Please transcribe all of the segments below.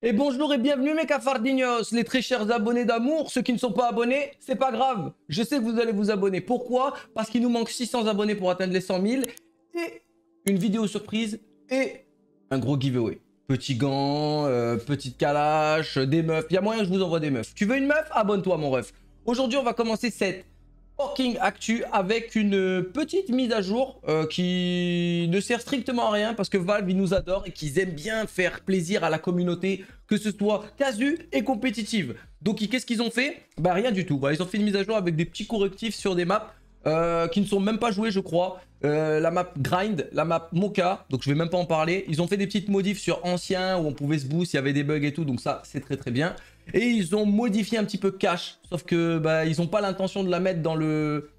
Et bonjour et bienvenue mes cafardignos, les très chers abonnés d'amour, ceux qui ne sont pas abonnés, c'est pas grave, je sais que vous allez vous abonner. Pourquoi Parce qu'il nous manque 600 abonnés pour atteindre les 100 000 et une vidéo surprise et un gros giveaway. Petit gant, euh, petite calache, des meufs, il y a moyen que je vous envoie des meufs. Tu veux une meuf Abonne-toi mon ref. Aujourd'hui on va commencer cette Working Actu avec une petite mise à jour euh, qui ne sert strictement à rien parce que Valve ils nous adorent et qu'ils aiment bien faire plaisir à la communauté, que ce soit casu et compétitive. Donc qu'est-ce qu'ils ont fait Bah rien du tout. Bah, ils ont fait une mise à jour avec des petits correctifs sur des maps euh, qui ne sont même pas jouées je crois. Euh, la map Grind, la map Mocha, donc je vais même pas en parler. Ils ont fait des petites modifs sur anciens où on pouvait se boost, il y avait des bugs et tout, donc ça c'est très très bien. Et ils ont modifié un petit peu cash, sauf que bah, ils n'ont pas l'intention de la mettre dans le,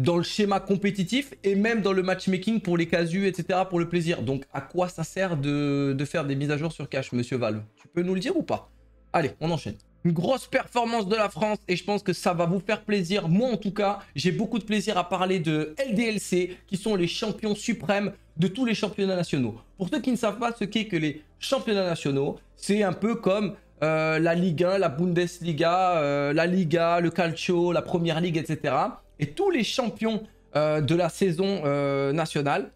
dans le schéma compétitif et même dans le matchmaking pour les casus, etc. pour le plaisir. Donc à quoi ça sert de, faire des mises à jour sur cash, monsieur Valve Tu peux nous le dire ou pas Allez, on enchaîne. Une grosse performance de la France et je pense que ça va vous faire plaisir. Moi en tout cas, j'ai beaucoup de plaisir à parler de LDLC qui sont les champions suprêmes de tous les championnats nationaux. Pour ceux qui ne savent pas ce qu'est que les championnats nationaux, c'est un peu comme euh, la Ligue 1, la Bundesliga, euh, la Liga, le Calcio, la Première Ligue, etc. Et tous les champions euh, de la saison nationale,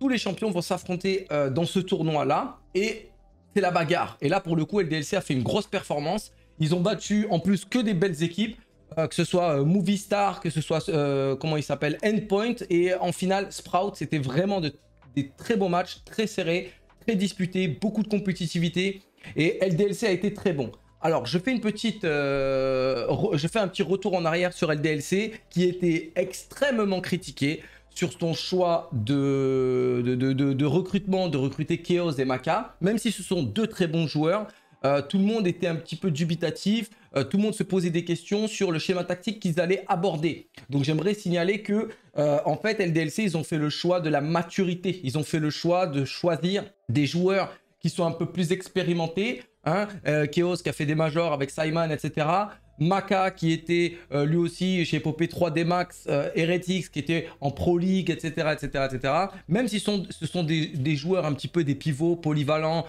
tous les champions vont s'affronter dans ce tournoi-là. Et c'est la bagarre. Et là, pour le coup, LDLC a fait une grosse performance. Ils ont battu en plus que des belles équipes, que ce soit Movistar, que ce soit, comment il s'appelle, Endpoint. Et en finale, Sprout, c'était vraiment des très bons matchs, très serrés, très disputés, beaucoup de compétitivité. Et LDLC a été très bon. Alors, je fais une petite, euh, je fais un petit retour en arrière sur LDLC qui était extrêmement critiqué sur son choix de, recrutement, de recruter Chaos et Maka. Même si ce sont deux très bons joueurs, euh, tout le monde était un petit peu dubitatif, euh, tout le monde se posait des questions sur le schéma tactique qu'ils allaient aborder. Donc j'aimerais signaler que, en fait, LDLC, ils ont fait le choix de la maturité, ils ont fait le choix de choisir des joueurs qui sont un peu plus expérimentés. Hein, euh, qui a fait des majors avec Simon, etc. Maka qui était euh, lui aussi chez Popé 3D Max, euh, Heretics qui était en Pro League, etc. etc., etc. Même si ce sont des, joueurs un petit peu des pivots, polyvalents,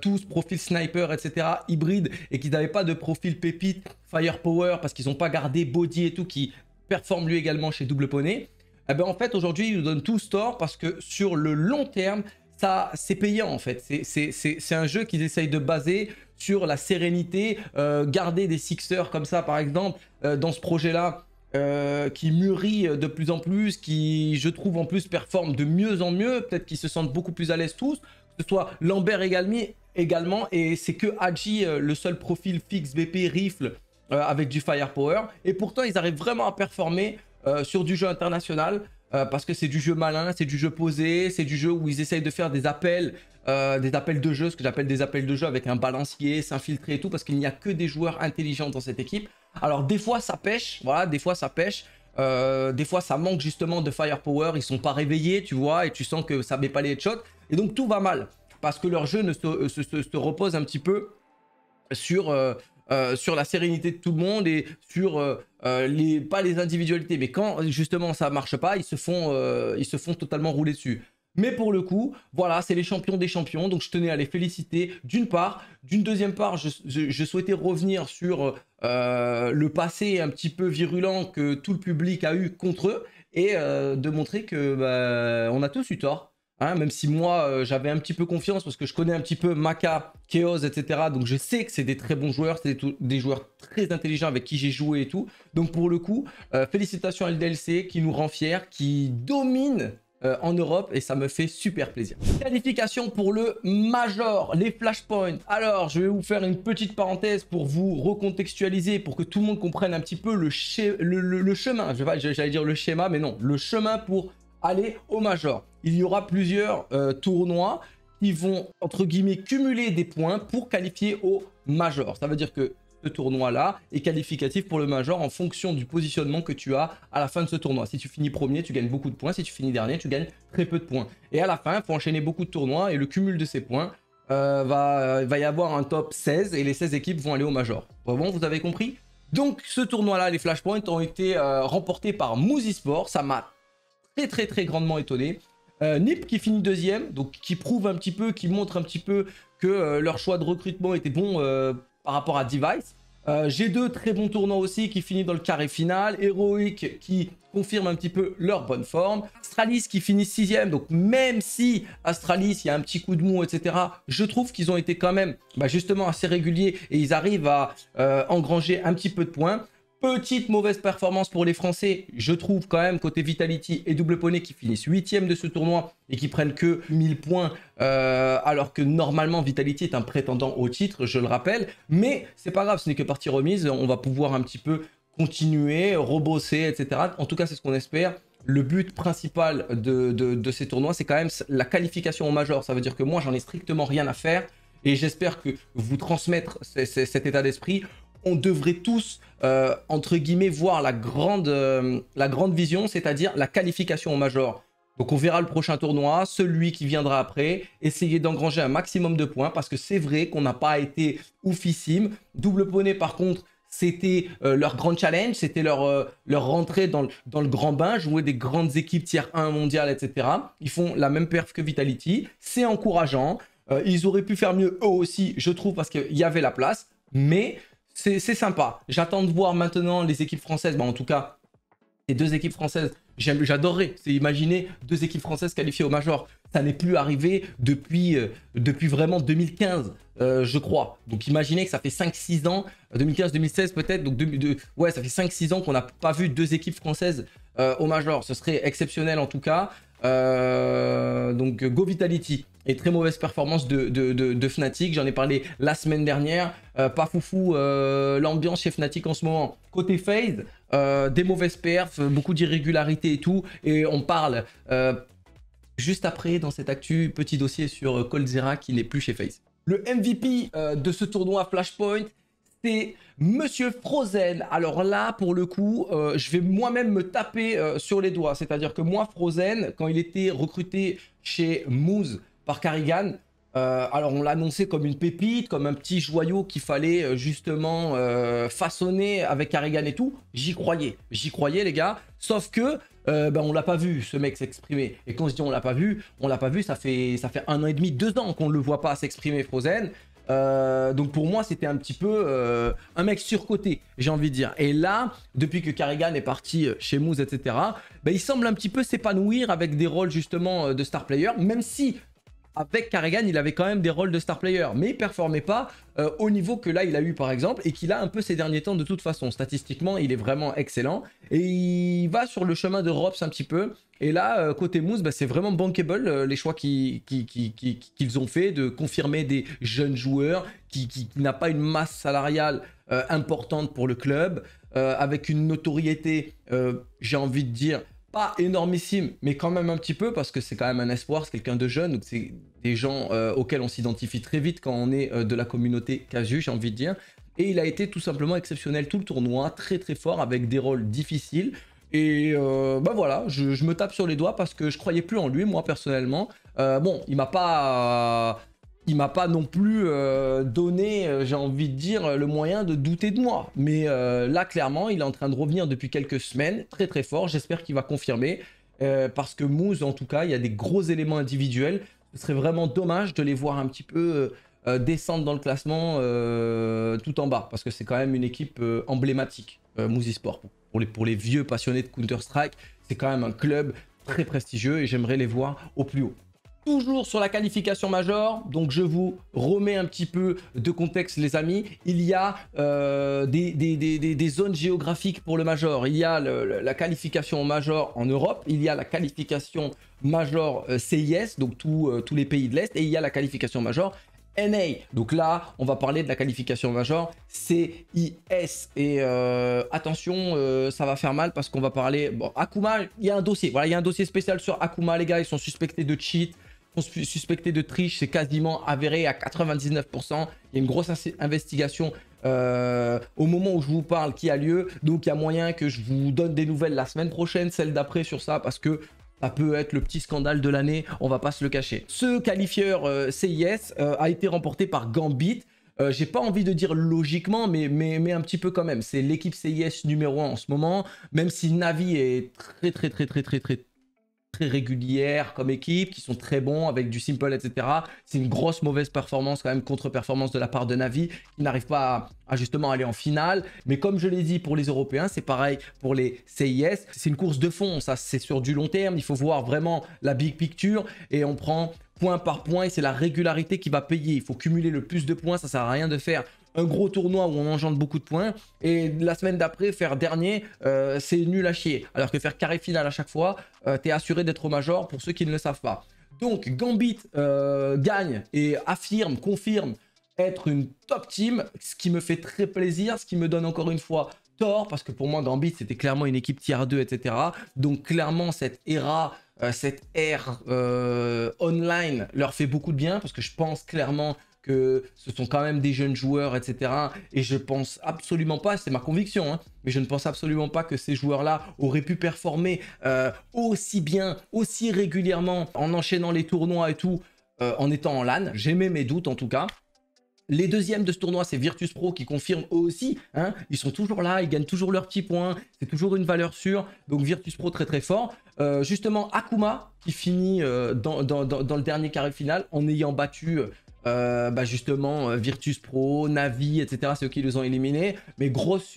tous profil sniper, etc., hybrides et qui n'avaient pas de profil pépite, firepower, parce qu'ils n'ont pas gardé Body et tout, qui performe lui également chez Double Poney. Eh ben en fait, aujourd'hui, ils nous donnent tout store parce que sur le long terme, ça, c'est payant en fait. C'est un jeu qu'ils essayent de baser sur la sérénité. Euh, garder des sixers comme ça, par exemple, euh, dans ce projet-là, euh, qui mûrit de plus en plus, qui, je trouve, en plus, performe de mieux en mieux. Peut-être qu'ils se sentent beaucoup plus à l'aise tous. Que ce soit Lambert également, et c'est que Haji, le seul profil fixe BP rifle avec du firepower. Et pourtant, ils arrivent vraiment à performer sur du jeu international. Euh, parce que c'est du jeu malin, c'est du jeu posé, c'est du jeu où ils essayent de faire des appels, euh, des appels de jeu, ce que j'appelle des appels de jeu avec un balancier, s'infiltrer et tout, parce qu'il n'y a que des joueurs intelligents dans cette équipe. Alors des fois ça pêche, voilà, des fois ça pêche. Euh, des fois ça manque justement de firepower, ils sont pas réveillés, tu vois, et tu sens que ça met pas les headshots. Et donc tout va mal, parce que leur jeu ne se, repose un petit peu sur, euh, sur la sérénité de tout le monde et sur euh, euh, les pas les individualités. Mais quand justement ça marche pas, ils se font, ils se font totalement rouler dessus. Mais pour le coup, voilà, c'est les champions des champions. Donc je tenais à les féliciter d'une part. D'une deuxième part, je, souhaitais revenir sur le passé un petit peu virulent que tout le public a eu contre eux et de montrer que bah, on a tous eu tort. Hein, même si moi euh, j'avais un petit peu confiance parce que je connais un petit peu Maka, Chaos, etc. Donc je sais que c'est des très bons joueurs, c'est des, joueurs très intelligents avec qui j'ai joué et tout. Donc pour le coup, euh, félicitations à LDLC qui nous rend fiers, qui domine euh, en Europe et ça me fait super plaisir. Qualification pour le Major, les Flashpoints. Alors je vais vous faire une petite parenthèse pour vous recontextualiser, pour que tout le monde comprenne un petit peu le, le, le, le chemin. J'allais dire le schéma, mais non, le chemin pour aller au Major. Il y aura plusieurs euh, tournois qui vont, entre guillemets, cumuler des points pour qualifier au Major. Ça veut dire que ce tournoi-là est qualificatif pour le Major en fonction du positionnement que tu as à la fin de ce tournoi. Si tu finis premier, tu gagnes beaucoup de points. Si tu finis dernier, tu gagnes très peu de points. Et à la fin, il faut enchaîner beaucoup de tournois et le cumul de ces points euh, va, y avoir un top 16 et les 16 équipes vont aller au Major. Bon, vous avez compris donc ce tournoi-là, les Flashpoints ont été euh, remportés par mouzy Sport. Ça m'a très très très grandement étonné. Euh, Nip qui finit deuxième, donc qui prouve un petit peu, qui montre un petit peu que euh, leur choix de recrutement était bon euh, par rapport à Device. G2, très bon tournant aussi, qui finit dans le carré final. Heroic qui confirme un petit peu leur bonne forme. Astralis qui finit sixième, donc même si Astralis, il y a un petit coup de mou, etc., je trouve qu'ils ont été quand même bah, justement assez réguliers et ils arrivent à engranger un petit peu de points. Petite mauvaise performance pour les Français, je trouve quand même, côté Vitality et Double Poney qui finissent huitième de ce tournoi et qui prennent que 1000 points, euh, alors que normalement Vitality est un prétendant au titre, je le rappelle. Mais c'est pas grave, ce n'est que partie remise, on va pouvoir un petit peu continuer, rebosser, etc. En tout cas, c'est ce qu'on espère. Le but principal de, de ces tournois, c'est quand même la qualification au major. Ça veut dire que moi, j'en ai strictement rien à faire. Et j'espère que vous transmettre cet état d'esprit on devrait tous, euh, entre guillemets, voir la grande, euh, la grande vision, c'est-à-dire la qualification au major. Donc on verra le prochain tournoi, celui qui viendra après, essayer d'engranger un maximum de points, parce que c'est vrai qu'on n'a pas été oufissime. Double poney, par contre, c'était euh, leur grand challenge, c'était leur, leur rentrée dans le, dans le, grand bain, jouer des grandes équipes tiers 1 mondial, etc. Ils font la même perf que Vitality, c'est encourageant. ils auraient pu faire mieux eux aussi, je trouve, parce qu'il y avait la place. Mais c'est sympa. J'attends de voir maintenant les équipes françaises. Bah, en tout cas, les deux équipes françaises. J'adorerais, c'est imaginer deux équipes françaises qualifiées au Major. Ça n'est plus arrivé depuis, euh, depuis vraiment 2015, euh, je crois. Donc imaginez que ça fait 5-6 ans, 2015-2016 euh, peut-être, donc ouais, ça fait 5-6 ans qu'on n'a pas vu deux équipes françaises au Major. Ce serait exceptionnel en tout cas. donc Go Vitality, et très mauvaise performance de, de, Fnatic. J'en ai parlé la semaine dernière. Euh, pas foufou euh, l'ambiance chez Fnatic en ce moment. Côté phase, euh, des mauvaises perfs, beaucoup d'irrégularités et tout. Et on parle juste après dans cette actu, petit dossier sur Coldzera qui n'est plus chez phase. Le MVP de ce tournoi Flashpoint, c'est Monsieur Frozen. Alors là, pour le coup, je vais moi-même me taper sur les doigts. C'est-à-dire que moi, Frozen, quand il était recruté chez Moose, par Carrigan. Euh, alors on l'a annoncé comme une pépite, comme un petit joyau qu'il fallait euh, justement euh, façonner avec Carrigan et tout. J'y croyais, j'y croyais les gars. Sauf que ben on l'a pas vu ce mec s'exprimer. Et quand je dis on l'a pas vu, on l'a pas vu, ça fait, ça fait un an et demi, deux ans qu'on le voit pas s'exprimer Frozen. donc pour moi, c'était un petit peu un mec surcoté, j'ai envie de dire. Et là, depuis que Carrigan est parti chez Moose, etc., ben, il semble un petit peu s'épanouir avec des rôles justement de star player, même si avec Carrigan, il avait quand même des rôles de star player, mais il performait pas euh, au niveau que là il a eu par exemple et qu'il a un peu ces derniers temps de toute façon. Statistiquement, il est vraiment excellent et il va sur le chemin de Robs un petit peu. Et là, euh, côté Mousse, bah, c'est vraiment bankable euh, les choix qu'ils ont fait de confirmer des jeunes joueurs qui, n'a pas une masse salariale importante pour le club, avec une notoriété, j'ai envie de dire, pas énormissime, mais quand même un petit peu, parce que c'est quand même un espoir, c'est quelqu'un de jeune, donc c'est des gens euh, auxquels on s'identifie très vite quand on est euh, de la communauté casu, j'ai envie de dire. Et il a été tout simplement exceptionnel tout le tournoi, très très fort, avec des rôles difficiles. Et ben voilà, je, je, me tape sur les doigts parce que je croyais plus en lui, moi personnellement. bon, il m'a pas il m'a pas non plus euh, donné, euh, j'ai envie de dire, le moyen de douter de moi. Mais euh, là, clairement, il est en train de revenir depuis quelques semaines, très très fort. J'espère qu'il va confirmer. parce que Moose, en tout cas, il y a des gros éléments individuels. Ce serait vraiment dommage de les voir un petit peu descendre dans le classement tout en bas. Parce que c'est quand même une équipe emblématique, Moose Esport. Pour les, pour les vieux passionnés de Counter-Strike, c'est quand même un club très prestigieux et j'aimerais les voir au plus haut toujours sur la qualification major. Donc je vous remets un petit peu de contexte les amis. Il y a euh, des, zones géographiques pour le major. Il y a la qualification major en Europe. Il y a la qualification major euh, CIS, donc euh, tous les pays de l'Est. Et il y a la qualification major NA. Donc là, on va parler de la qualification major CIS. Et attention, ça va faire mal parce qu'on va parler. Bon, Akuma, il y a un dossier. Voilà, il y a un dossier spécial sur Akuma, les gars. Ils sont suspectés de cheat sont suspectés de triche. C'est quasiment avéré à 99%. Il y a une grosse investigation euh, au moment où je vous parle qui a lieu. Donc il y a moyen que je vous donne des nouvelles la semaine prochaine, celle d'après sur ça, parce que ça peut être le petit scandale de l'année, on va pas se le cacher. Ce qualifieur euh, CIS euh, a été remporté par Gambit. j'ai pas envie de dire logiquement, mais, mais, un petit peu quand même. C'est l'équipe CIS numéro 1 en ce moment, même si Navi est très très très très très très très régulières comme équipe, qui sont très bons avec du simple, etc. C'est une grosse mauvaise performance, quand même, contre-performance de la part de Navi, qui n'arrive pas à, à, justement aller en finale. Mais comme je l'ai dit, pour les Européens, c'est pareil pour les CIS. C'est une course de fond, ça, c'est sur du long terme. Il faut voir vraiment la big picture et on prend point par point et c'est la régularité qui va payer. Il faut cumuler le plus de points, ça sert à rien de faire un gros tournoi où on engendre beaucoup de points et la semaine d'après faire dernier, euh, c'est nul à chier. Alors que faire carré final à chaque fois, tu euh, t'es assuré d'être au major pour ceux qui ne le savent pas. Donc Gambit euh, gagne et affirme, confirme être une top team, ce qui me fait très plaisir, ce qui me donne encore une fois tort parce que pour moi Gambit c'était clairement une équipe tier 2 etc donc clairement cette era cette ère online leur fait beaucoup de bien parce que je pense clairement que ce sont quand même des jeunes joueurs, etc. Et je pense absolument pas, c'est ma conviction, hein, mais je ne pense absolument pas que ces joueurs-là auraient pu performer euh, aussi bien, aussi régulièrement, en enchaînant les tournois et tout, euh, en étant en LAN. J'aimais mes doutes en tout cas. Les deuxièmes de ce tournoi, c'est Virtus Pro qui confirme eux aussi. Hein, ils sont toujours là, ils gagnent toujours leurs petits points. C'est toujours une valeur sûre. Donc Virtus Pro très très fort. Euh, justement, Akuma qui finit dans, le dernier carré final en ayant battu euh, bah justement euh, Virtus Pro, Navi, etc. C'est eux qui les ont éliminés. Mais grosse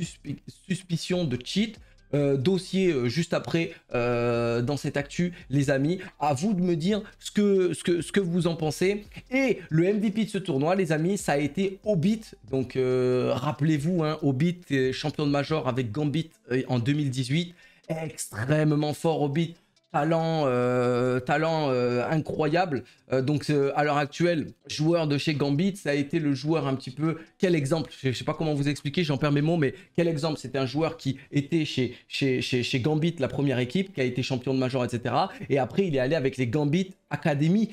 suspicion de cheat. Euh, dossier juste après dans cette actu, les amis. À vous de me dire ce que, ce que, ce que vous en pensez. Et le MVP de ce tournoi, les amis, ça a été Hobbit. Donc rappelez-vous, hein, Hobbit, champion de major avec Gambit en 2018. Extrêmement fort Hobbit talent, euh, talent euh, incroyable. Euh, donc à l'heure actuelle, joueur de chez Gambit, ça a été le joueur un petit peu. Quel exemple Je sais pas comment vous expliquer, j'en perds mes mots, mais quel exemple C'était un joueur qui était chez, chez, Gambit, la première équipe, qui a été champion de major, etc. Et après, il est allé avec les Gambit Academy,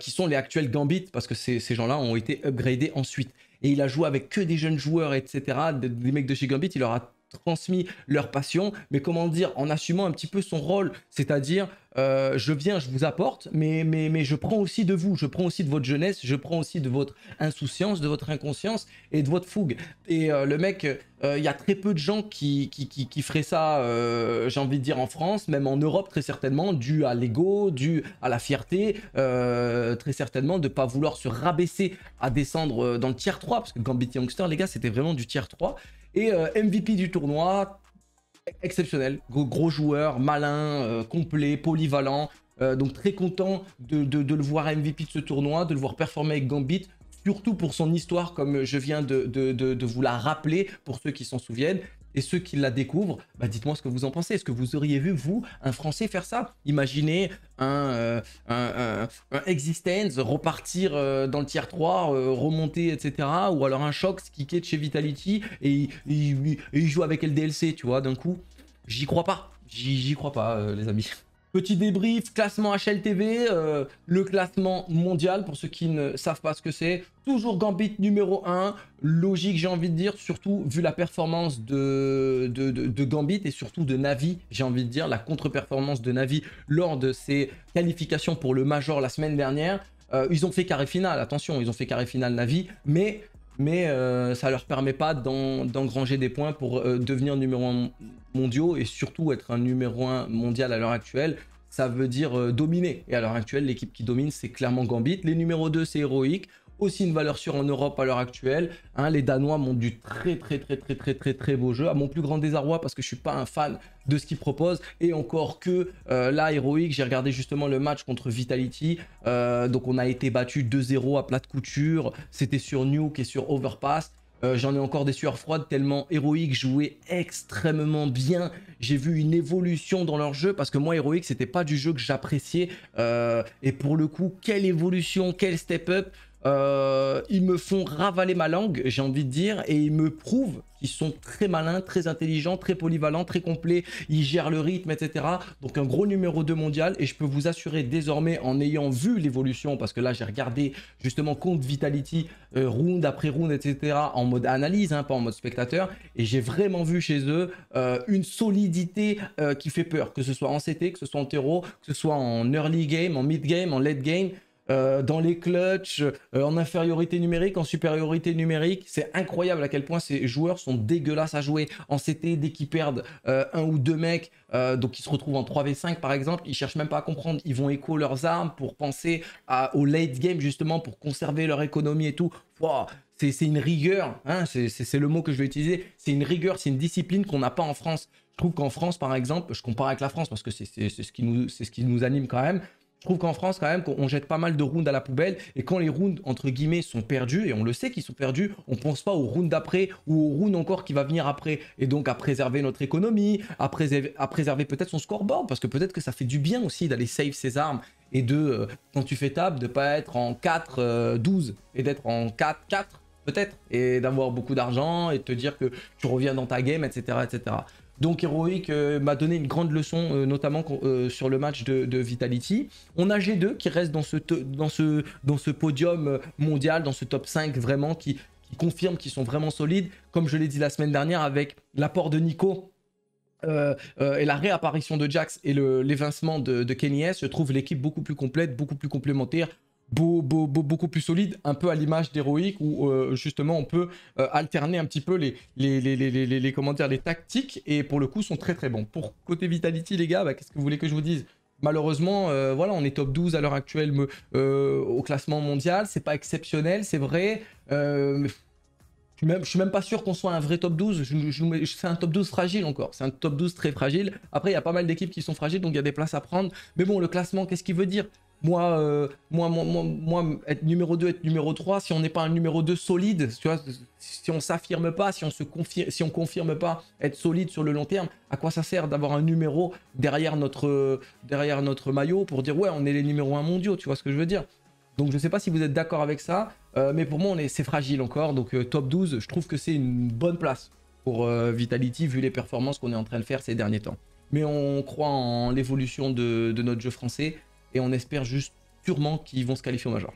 qui sont les actuels Gambit, parce que ces, gens-là ont été upgradés ensuite. Et il a joué avec que des jeunes joueurs, etc. Des, mecs de chez Gambit, il leur a transmis leur passion, mais comment dire, en assumant un petit peu son rôle, c'est-à-dire euh, je viens, je vous apporte, mais, mais, mais je prends aussi de vous, je prends aussi de votre jeunesse, je prends aussi de votre insouciance, de votre inconscience et de votre fougue. Et euh, le mec, euh, il y a très peu de gens qui, qui, qui, qui feraient ça, j'ai envie de dire, en France, même en Europe, très certainement, dû à l'ego, dû à la fierté, très certainement de ne pas vouloir se rabaisser à descendre dans le tiers 3, parce que Gambit Youngster, les gars, c'était vraiment du tiers 3. Et MVP du tournoi, exceptionnel, gros, joueur, malin, euh, complet, polyvalent. Euh, donc très content de, de, le voir MVP de ce tournoi, de le voir performer avec Gambit, surtout pour son histoire, comme je viens de, de vous la rappeler, pour ceux qui s'en souviennent et ceux qui la découvrent, bah dites-moi ce que vous en pensez. Est-ce que vous auriez vu, vous, un Français faire ça Imaginez un, euh, Existence repartir euh, dans le tiers 3, euh, remonter, etc. Ou alors un Shox qui quitte chez Vitality et il, joue avec LDLC, tu vois, d'un coup. J'y crois pas. J'y crois pas, les amis. Petit débrief, classement HLTV, euh, le classement mondial pour ceux qui ne savent pas ce que c'est. Toujours Gambit numéro 1, logique j'ai envie de dire, surtout vu la performance de, de, Gambit et surtout de Navi, j'ai envie de dire, la contre-performance de Navi lors de ses qualifications pour le Major la semaine dernière. Euh, ils ont fait carré final, attention, ils ont fait carré final Navi, mais mais ne euh, ça leur permet pas d'engranger des points pour devenir numéro 1 mondiaux et surtout être un numéro 1 mondial à l'heure actuelle, ça veut dire euh, dominer. Et à l'heure actuelle, l'équipe qui domine, c'est clairement Gambit. Les numéros 2, c'est Heroic. Aussi une valeur sûre en Europe à l'heure actuelle. Hein. les Danois montrent du très très très très très très très beau jeu. À mon plus grand désarroi parce que je suis pas un fan de ce qu'ils proposent. Et encore que euh, là, Heroic, j'ai regardé justement le match contre Vitality. Euh, donc on a été battu 2-0 à plat de couture. C'était sur Nuke et sur Overpass. Euh, j'en ai encore des sueurs froides tellement Heroic jouait extrêmement bien. J'ai vu une évolution dans leur jeu parce que moi Heroic c'était pas du jeu que j'appréciais euh, et pour le coup quelle évolution, quel step up. Euh, ils me font ravaler ma langue, j'ai envie de dire, et ils me prouvent qu'ils sont très malins, très intelligents, très polyvalents, très complets. Ils gèrent le rythme, etc. Donc un gros numéro 2 mondial. Et je peux vous assurer désormais, en ayant vu l'évolution, parce que là j'ai regardé justement compte Vitality, euh, round après round, etc. En mode analyse, hein, pas en mode spectateur. Et j'ai vraiment vu chez eux euh, une solidité qui fait peur, que ce soit en CT, que ce soit en terreau, que ce soit en early game, en mid game, en late game. Euh, dans les clutches, euh, en infériorité numérique, en supériorité numérique. C'est incroyable à quel point ces joueurs sont dégueulasses à jouer. En CT, dès qu'ils perdent euh, un ou deux mecs, donc ils se retrouvent en 3v5 par exemple, ils cherchent même pas à comprendre. Ils vont écho leurs armes pour penser à, au late game justement, pour conserver leur économie et tout. c'est une rigueur, hein, c'est le mot que je vais utiliser. C'est une rigueur, c'est une discipline qu'on n'a pas en France. Je trouve qu'en France, par exemple, je compare avec la France parce que c'est ce, qui nous, ce qui nous anime quand même je trouve qu'en France, quand même, qu'on jette pas mal de rounds à la poubelle. Et quand les rounds, entre guillemets, sont perdus, et on le sait qu'ils sont perdus, on pense pas au round d'après ou au round encore qui va venir après. Et donc à préserver notre économie, à préserver, peut-être son scoreboard, parce que peut-être que ça fait du bien aussi d'aller save ses armes. Et de, euh, quand tu fais table, de pas être en 4-12 euh, et d'être en 4-4 peut-être, et d'avoir beaucoup d'argent et de te dire que tu reviens dans ta game, etc. etc. Donc Heroic euh, m'a donné une grande leçon, euh, notamment euh, sur le match de, Vitality. On a G2 qui reste dans ce, podium mondial, dans ce top 5 vraiment, qui, confirme qu'ils sont vraiment solides. Comme je l'ai dit la semaine dernière, avec l'apport de Nico. et la réapparition de Jax et l'évincement de, de Kenny S, je trouve l'équipe beaucoup plus complète, beaucoup plus complémentaire, beaucoup plus solide, un peu à l'image d'héroïque où euh, justement on peut euh, alterner un petit peu les, les, commentaires, les tactiques et pour le coup sont très très bons. Pour côté Vitality, les gars, bah, qu'est-ce que vous voulez que je vous dise Malheureusement, euh, voilà, on est top 12 à l'heure actuelle au classement mondial. C'est pas exceptionnel, c'est vrai. je suis, même, suis même pas sûr qu'on soit un vrai top 12. c'est un top 12 fragile encore. C'est un top 12 très fragile. Après, il y a pas mal d'équipes qui sont fragiles, donc il y a des places à prendre. Mais bon, le classement, qu'est-ce qu'il veut dire euh, moi, être numéro 2, être numéro 3, si on n'est pas un numéro 2 solide, si on ne s'affirme pas, si on ne confirme, pas être solide sur le long terme, à quoi ça sert d'avoir un numéro derrière notre, maillot pour dire ouais, on est les numéros 1 mondiaux, tu vois ce que je veux dire donc je ne sais pas si vous êtes d'accord avec ça, euh, mais pour moi c'est fragile encore. Donc euh, top 12, je trouve que c'est une bonne place pour Vitality vu les performances qu'on est en train de faire ces derniers temps. Mais on croit en l'évolution de, notre jeu français et on espère juste sûrement qu'ils vont se qualifier au major.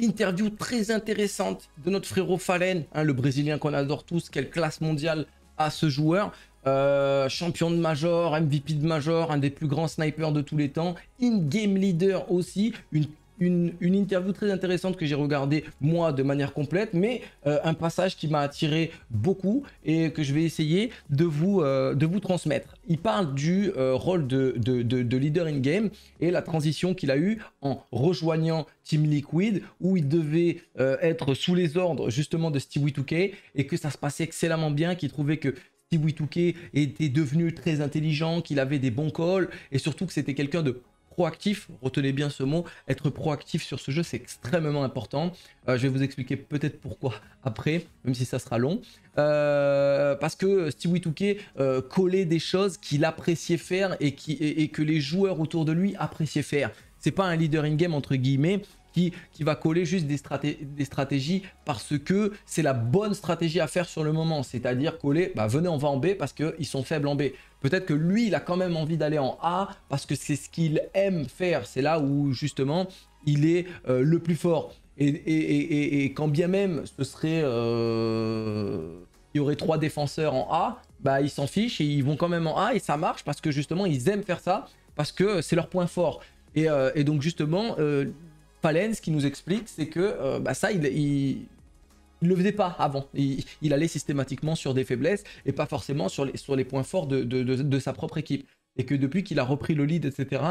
Interview très intéressante de notre frérot Fallen, hein, le Brésilien qu'on adore tous. Quelle classe mondiale à ce joueur. Euh, champion de major, MVP de major, un des plus grands snipers de tous les temps, in-game leader aussi, une une, interview très intéressante que j'ai regardée moi de manière complète, mais euh, un passage qui m'a attiré beaucoup et que je vais essayer de vous, euh, de vous transmettre. Il parle du euh, rôle de, de, leader in-game et la transition qu'il a eue en rejoignant Team Liquid, où il devait être sous les ordres justement de Stewie 2 et que ça se passait excellemment bien, qu'il trouvait que Stewie 2K était devenu très intelligent, qu'il avait des bons calls et surtout que c'était quelqu'un de proactif. Retenez bien ce mot. Être proactif sur ce jeu, c'est extrêmement important. Euh, je vais vous expliquer peut-être pourquoi après, même si ça sera long. Euh, parce que Stewie Touquet euh, collait des choses qu'il appréciait faire et, qui, et, que les joueurs autour de lui appréciaient faire. C'est pas un leader in-game entre guillemets, qui, va coller juste des, des stratégies parce que c'est la bonne stratégie à faire sur le moment. C'est-à-dire coller, bah, venez, on va en B parce qu'ils sont faibles en B. Peut-être que lui, il a quand même envie d'aller en A parce que c'est ce qu'il aime faire. C'est là où justement, il est euh, le plus fort. Et, et, quand bien même ce serait... Euh, il y aurait trois défenseurs en A, bah ils s'en fichent et ils vont quand même en A et ça marche parce que justement ils aiment faire ça parce que c'est leur point fort. Et, euh, donc justement, Palen, ce qu'il nous explique, c'est que euh, bah, ça, il, ne le faisait pas avant. Il, allait systématiquement sur des faiblesses et pas forcément sur les, points forts de, sa propre équipe. Et que depuis qu'il a repris le lead, etc.,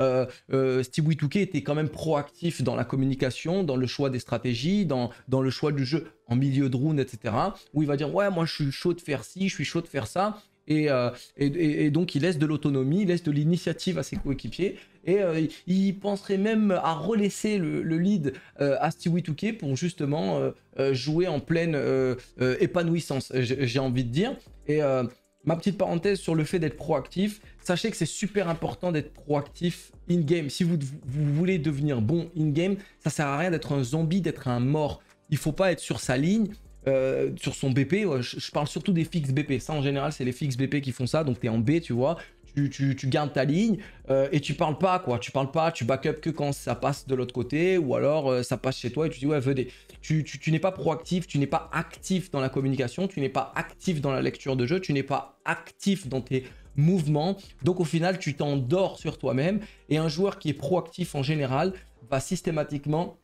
euh, euh, Steve Witouke était quand même proactif dans la communication, dans le choix des stratégies, dans, dans le choix du jeu en milieu de round, etc. Où il va dire Ouais, moi je suis chaud de faire ci, je suis chaud de faire ça. Euh, et, donc il laisse de l'autonomie, il laisse de l'initiative à ses coéquipiers. Et euh, il penserait même à relaisser le, lead euh, à Stewie pour justement jouer en pleine épanouissance, j'ai envie de dire. Et ma petite parenthèse sur le fait d'être proactif, sachez que c'est super important d'être proactif in-game. Si vous, vous voulez devenir bon in-game, ça sert à rien d'être un zombie, d'être un mort. Il faut pas être sur sa ligne euh, sur son BP, je, parle surtout des fixes BP. Ça, en général, c'est les fixes BP qui font ça. Donc, tu es en B, tu vois. Tu, gardes ta ligne euh, et tu parles pas, quoi. Tu parles pas, tu backup que quand ça passe de l'autre côté ou alors euh, ça passe chez toi et tu dis, ouais, VD. Tu, tu n'es pas proactif, tu n'es pas actif dans la communication, tu n'es pas actif dans la lecture de jeu, tu n'es pas actif dans tes mouvements. Donc, au final, tu t'endors sur toi-même. Et un joueur qui est proactif en général va systématiquement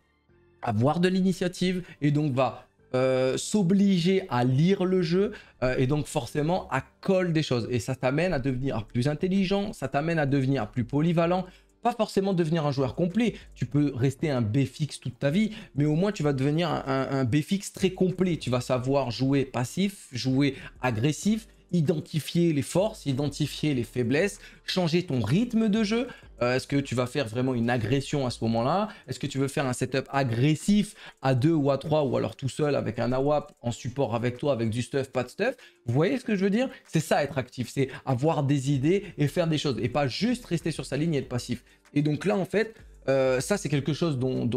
avoir de l'initiative et donc va euh, s'obliger à lire le jeu euh, et donc forcément à coller des choses. Et ça t'amène à devenir plus intelligent, ça t'amène à devenir plus polyvalent, pas forcément devenir un joueur complet. Tu peux rester un B fixe toute ta vie, mais au moins tu vas devenir un, B fixe très complet. Tu vas savoir jouer passif, jouer agressif identifier les forces, identifier les faiblesses, changer ton rythme de jeu. Euh, est-ce que tu vas faire vraiment une agression à ce moment-là Est-ce que tu veux faire un setup agressif à deux ou à 3 ou alors tout seul avec un AWAP en support avec toi, avec du stuff, pas de stuff Vous voyez ce que je veux dire C'est ça être actif, c'est avoir des idées et faire des choses et pas juste rester sur sa ligne et être passif. Et donc là, en fait, euh, ça, c'est quelque chose dont,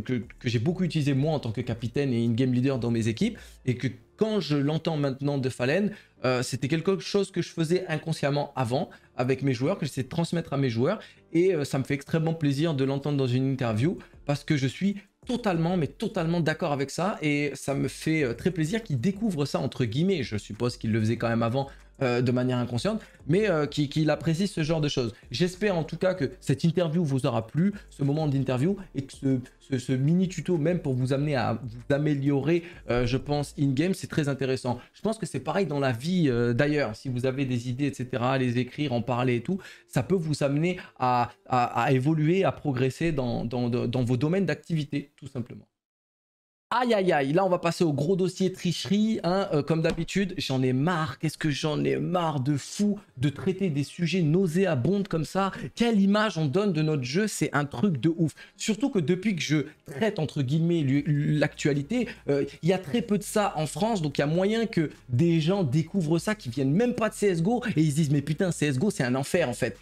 que, que j'ai beaucoup utilisé moi en tant que capitaine et in-game leader dans mes équipes et que quand je l'entends maintenant de Fallen, euh, c'était quelque chose que je faisais inconsciemment avant avec mes joueurs, que j'essaie de transmettre à mes joueurs. Et euh, ça me fait extrêmement plaisir de l'entendre dans une interview parce que je suis totalement, mais totalement d'accord avec ça. Et ça me fait euh, très plaisir qu'il découvre ça, entre guillemets. Je suppose qu'il le faisait quand même avant euh, de manière inconsciente, mais qu'il euh, qui apprécie ce genre de choses. J'espère en tout cas que cette interview vous aura plu, ce moment d'interview, et que ce, mini tuto, même pour vous amener à vous améliorer, euh, je pense, in-game, c'est très intéressant. Je pense que c'est pareil dans la vie d'ailleurs. Si vous avez des idées, etc., les écrire, en parler et tout, ça peut vous amener à, évoluer, à progresser dans, dans vos domaines d'activité, tout simplement. Aïe aïe aïe, là on va passer au gros dossier tricherie, hein, euh, comme d'habitude, j'en ai marre, qu'est-ce que j'en ai marre de fou de traiter des sujets nauséabondes comme ça, quelle image on donne de notre jeu, c'est un truc de ouf. Surtout que depuis que je traite entre guillemets l'actualité, euh, il y a très peu de ça en France, donc il y a moyen que des gens découvrent ça qui viennent même pas de CSGO et ils se disent mais putain CSGO c'est un enfer en fait,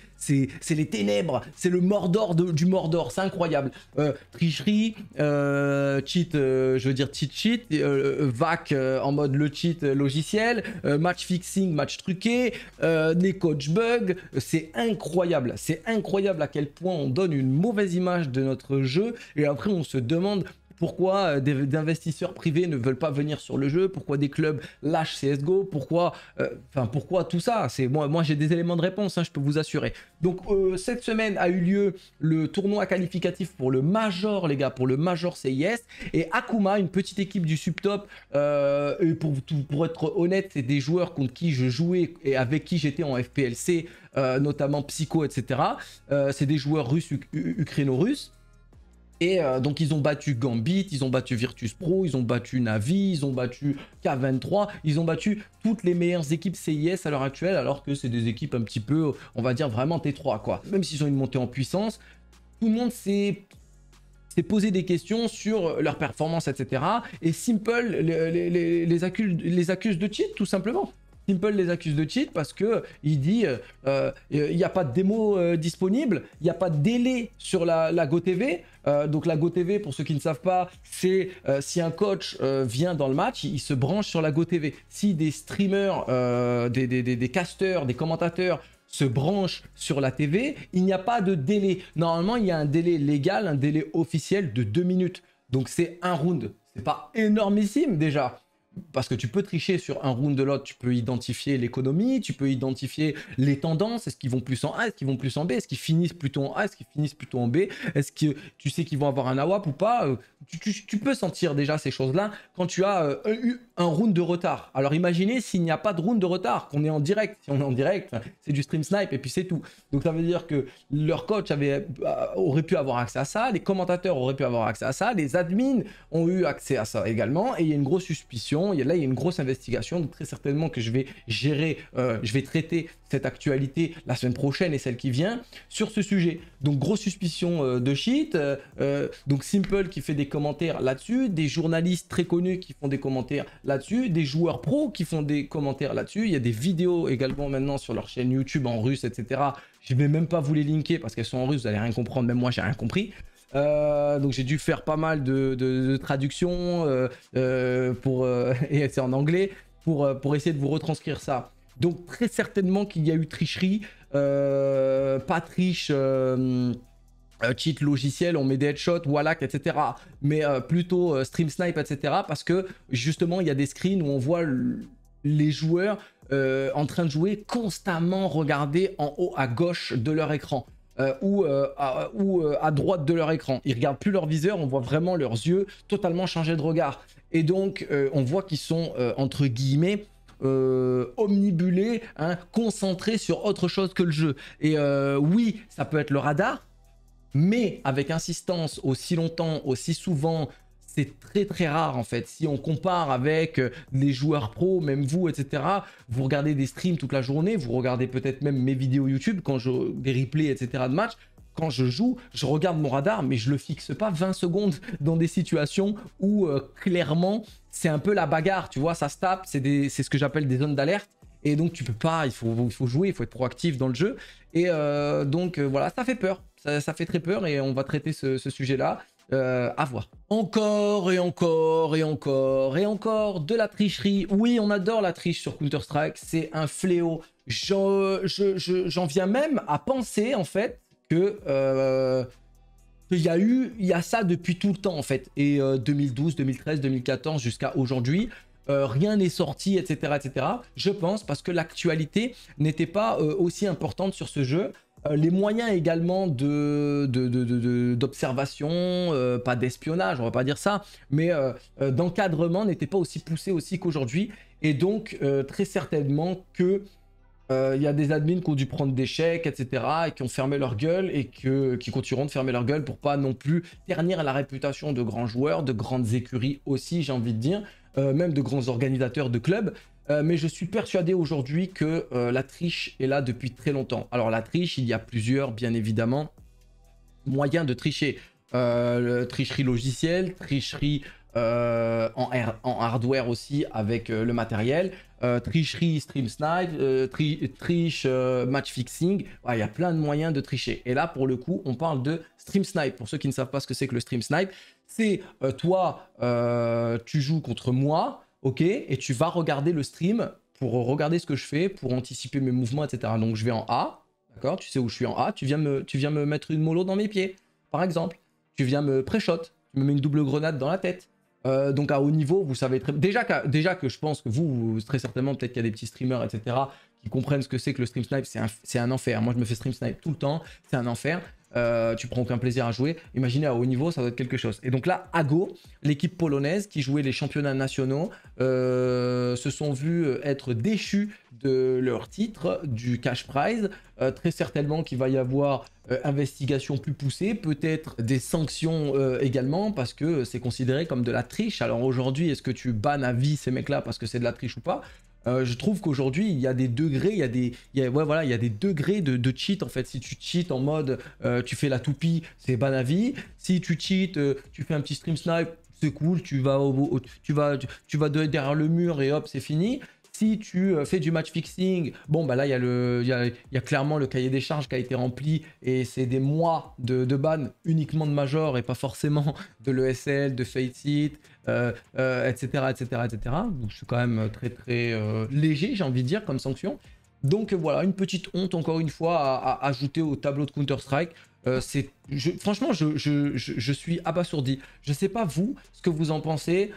c'est les ténèbres, c'est le Mordor du Mordor, c'est incroyable. Euh, tricherie, euh, cheat, euh, je veux dire cheat cheat, VAC en mode le cheat logiciel, match fixing, match truqué, des coach bug, c'est incroyable, c'est incroyable à quel point on donne une mauvaise image de notre jeu et après on se demande pourquoi euh, des investisseurs privés ne veulent pas venir sur le jeu, pourquoi des clubs lâchent CSGO, pourquoi, euh, pourquoi tout ça. Moi, moi j'ai des éléments de réponse, hein, je peux vous assurer. Donc euh, cette semaine a eu lieu le tournoi qualificatif pour le Major, les gars, pour le Major CIS. Et Akuma, une petite équipe du subtop, pour, pour être honnête, c'est des joueurs contre qui je jouais et avec qui j'étais en FPLC, notamment Psycho, etc. c'est des joueurs russes, ukraino-russes. Et euh, donc ils ont battu Gambit, ils ont battu Virtus Pro, ils ont battu Navi, ils ont battu K23, ils ont battu toutes les meilleures équipes CIS à l'heure actuelle, alors que c'est des équipes un petit peu, on va dire vraiment T3 quoi. Même s'ils ont une montée en puissance, tout le monde s'est posé des questions sur leur performance, etc. Et Simple les, accuse, les accuse de cheat, tout simplement. Simple les accuse de cheat parce que il dit euh, euh, il n'y a pas de démo euh, disponible, il n'y a pas de délai sur la, la GoTV. donc la GoTV, pour ceux qui ne savent pas, c'est si un coach vient dans le match, il, se branche sur la GoTV. Si des streamers, des, des, des, casteurs, des commentateurs se branchent sur la TV, il n'y a pas de délai. Normalement, il y a un délai légal, un délai officiel de deux minutes. Donc c'est un round. C'est pas énormissime déjà parce que tu peux tricher sur un round de l'autre, tu peux identifier l'économie, tu peux identifier les tendances, est-ce qu'ils vont plus en A, est-ce qu'ils vont plus en B, est-ce qu'ils finissent plutôt en A, est-ce qu'ils finissent plutôt en B, est-ce que tu sais qu'ils vont avoir un AWAP ou pas, euh, tu, peux sentir déjà ces choses-là quand tu as euh, eu un round de retard. Alors imaginez s'il n'y a pas de round de retard, qu'on est en direct, si on est en direct, c'est du stream snipe et puis c'est tout. Donc ça veut dire que leur coach avait, euh, aurait pu avoir accès à ça, les commentateurs auraient pu avoir accès à ça, les admins ont eu accès à ça également et il y a une grosse suspicion il y a, là, il y a une grosse investigation. très certainement que je vais gérer, euh, je vais traiter cette actualité la semaine prochaine et celle qui vient sur ce sujet. Donc, grosse suspicion euh, de shit. Euh, donc, Simple qui fait des commentaires là-dessus, des journalistes très connus qui font des commentaires là-dessus, des joueurs pros qui font des commentaires là-dessus. Il y a des vidéos également maintenant sur leur chaîne YouTube en russe, etc. Je vais même pas vous les linker parce qu'elles sont en russe, vous allez rien comprendre. Même moi, j'ai rien compris. Euh, donc j'ai dû faire pas mal de, traductions euh, euh, pour et c'est en anglais pour, pour essayer de vous retranscrire ça. Donc très certainement qu'il y a eu tricherie, pas triche cheat logiciel, on met des headshots, wallack, etc. Mais plutôt stream snipe, etc. Parce que justement, il y a des screens où on voit les joueurs en train de jouer constamment regarder en haut à gauche de leur écran. Euh, ou, euh, à, ou euh, à droite de leur écran. Ils ne regardent plus leur viseur, on voit vraiment leurs yeux totalement changer de regard. Et donc, on voit qu'ils sont, entre guillemets, omnibulés, hein, concentrés sur autre chose que le jeu. Et oui, ça peut être le radar, mais avec insistance, aussi longtemps, aussi souvent, c'est très très rare en fait. Si on compare avec euh, les joueurs pros, même vous, etc., vous regardez des streams toute la journée, vous regardez peut-être même mes vidéos YouTube, quand je, des replays, etc. de matchs. Quand je joue, je regarde mon radar, mais je le fixe pas 20 secondes dans des situations où euh, clairement c'est un peu la bagarre, tu vois, ça se tape, c'est ce que j'appelle des zones d'alerte. Et donc tu peux pas, il faut, il faut jouer, il faut être proactif dans le jeu. Et euh, donc voilà, ça fait peur, ça, fait très peur et on va traiter ce sujet-là. Euh, à voir. Encore et encore et encore et encore de la tricherie. Oui, on adore la triche sur Counter-Strike, c'est un fléau. J'en viens même à penser en fait que euh, il y a eu, il y a ça depuis tout le temps en fait. Et 2012, 2013, 2014 jusqu'à aujourd'hui. Euh, rien n'est sorti, etc., etc. Je pense parce que l'actualité n'était pas aussi importante sur ce jeu. Euh, les moyens également de, d'observation, euh, pas d'espionnage, on va pas dire ça, mais euh, d'encadrement n'étaient pas aussi poussés aussi qu'aujourd'hui. Et donc, très certainement que il y a des admins qui ont dû prendre des chèques, etc., et qui ont fermé leur gueule et que, qui continueront de fermer leur gueule pour pas non plus ternir la réputation de grands joueurs, de grandes écuries aussi, j'ai envie de dire, même de grands organisateurs de clubs, euh, mais je suis persuadé aujourd'hui que euh, la triche est là depuis très longtemps. Alors la triche, il y a plusieurs, bien évidemment, moyens de tricher. Euh, tricherie logicielle, tricherie en, en, hardware aussi avec le matériel, tricherie stream snipe, triche match fixing. il y a plein de moyens de tricher. Et là, pour le coup, on parle de stream snipe. Pour ceux qui ne savent pas ce que c'est que le stream snipe, c'est toi, tu joues contre moi ok, et tu vas regarder le stream pour regarder ce que je fais, pour anticiper mes mouvements, etc. Donc je vais en A, d'accord Tu sais où je suis en A, tu viens me, tu viens me mettre une mollo dans mes pieds, par exemple. Tu viens me pré-shot, tu me mets une double grenade dans la tête. Euh, donc à haut niveau, vous savez déjà que, déjà que je pense que vous, très certainement, peut-être qu'il y a des petits streamers, etc., qui comprennent ce que c'est que le stream snipe, c'est un, un, enfer. Moi, je me fais stream snipe tout le temps, c'est un enfer. Euh, tu prends aucun plaisir à jouer. Imaginez à haut niveau, ça doit être quelque chose. Et donc là, go, l'équipe polonaise qui jouait les championnats nationaux, euh, se sont vus euh, être déchus de leur titre, du cash prize. très certainement qu'il va y avoir investigation plus poussée, peut-être des sanctions également, parce que c'est considéré comme de la triche. Alors aujourd'hui, est-ce que tu bannes à vie ces mecs-là parce que c'est de la triche ou pas euh, je trouve qu'aujourd'hui, il y a des degrés, il y a des, voilà, il y des degrés de, cheat en fait. Si tu cheats en mode euh, tu fais la toupie, c'est banavi Si tu cheats, euh, tu fais un petit stream snipe, c'est cool, tu vas, au, tu, vas, tu vas derrière le mur et hop, c'est fini. Si tu euh, fais du match fixing, bon, bah là, il y, a le, y, a, clairement le cahier des charges qui a été rempli et c'est des mois de, de ban uniquement de Major et pas forcément de l'ESL, de Fate It, etc., etc., etc. Donc, c'est quand même très, très euh, léger, j'ai envie de dire, comme sanction. Donc voilà, une petite honte encore une fois à, ajouter au tableau de Counter-Strike. Euh, c'est, franchement, je, suis abasourdi. Je sais pas vous ce que vous en pensez.